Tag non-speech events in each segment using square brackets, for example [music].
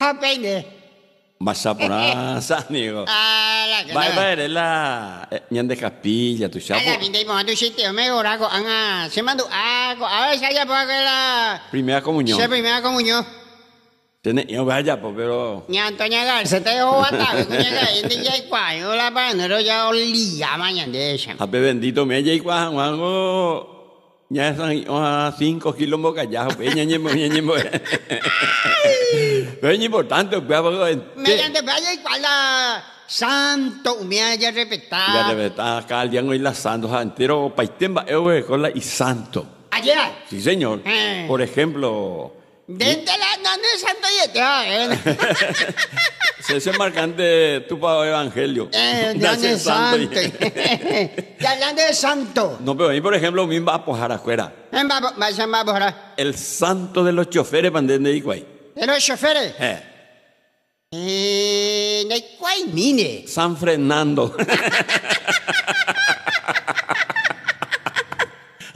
하베네. [laughs] Eh, eh. Masaponasa, amigo. Bye ah, bye, la eh, ñande capilla, tu chapo. Ala, vinde mo, tu sitio, me orago, anga, se mando, ago, a ver, allá por la. Primera comunión. Se primera comunión. Tiene, yo vaya, pues, pero. Ña Antonia Garza, te dejo batado, cuña caliente, ya y cuá, yo la panero ya olía mañana de ella. Ape bendito, me ya y cuá, ya están a cinco kilómetros importante, pues. Eh, santo, me haya repetá. Ya acá el día hoy la santo, entero, paitemba, cola y santo. Sí, señor. Eh. Por ejemplo. la, no, es santo [laughs] Se es marcante tu evangelio. Eh, de [laughs] santo. [laughs] Ya de santo. No, pero mí, por ejemplo, mi va a pojar afuera. El santo de los choferes, es de Iguay. ¿De los choferes? Eh. De ¿cuál mine? San Fernando. [laughs]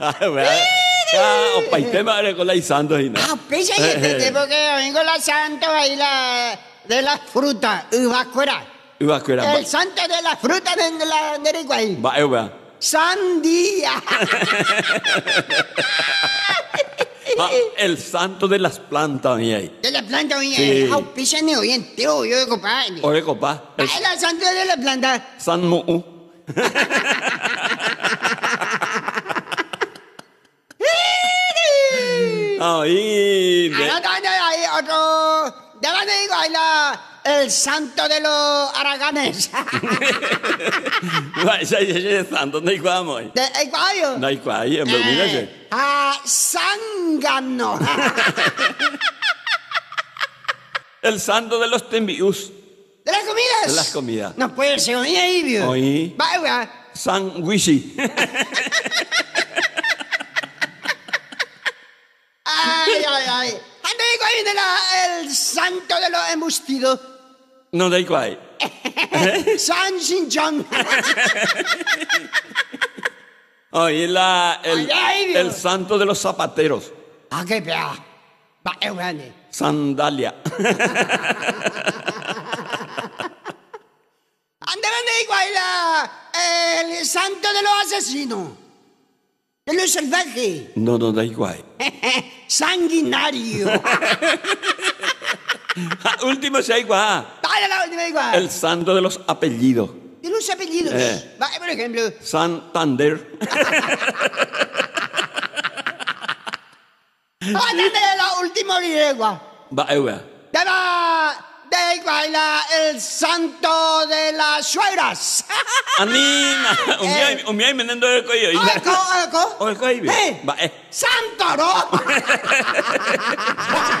Ah, ver... Ya, 오빠 이때 con la 이 y santo. Ah, pisa pues [laughs] y te tengo que vengo la santa ahí la de las frutas, Ibacuera. a El santo de las frutas de la de Uruguay. eh, va? Sandía. [laughs] el santo de las plantas, mi ahí. De la planta, ahí Sí. Ah, pisa pues ni hoy entero, oh, yo de Oye, compa. Eh. copa? Ah, El santo de las plantas. San muu. [laughs] tratan de ahí otro. Deben la el santo de los araganes. Vai, já santo, ¿No hay igual, mãe. É igual? Não é igual, é Ah, sangano. el santo de los tembius. ¿De las comidas? De las comidas. No puede ser, oye, ahí, Oye. Vaya, Sanguishi. [laughs] la, santo de los embustidos. No, de igual. [laughs] San Xinjiang. oh, [laughs] la, el, santo de los zapateros. Ah, qué bea. Va, Sandalia. Andaban de igual el santo de los asesinos. Él No, no, da igual. [laughs] Sanguinario. [laughs] Ah, último se igual. Dale igual. El santo de los apellidos. De los apellidos. Eh. por ejemplo. Santander. último [laughs] ah, la última igual. Va, va! baila el santo de las suegras. Anima. [laughs] un eh. un el coyo. [laughs] Eh, eh. Santo, ¿no? [laughs]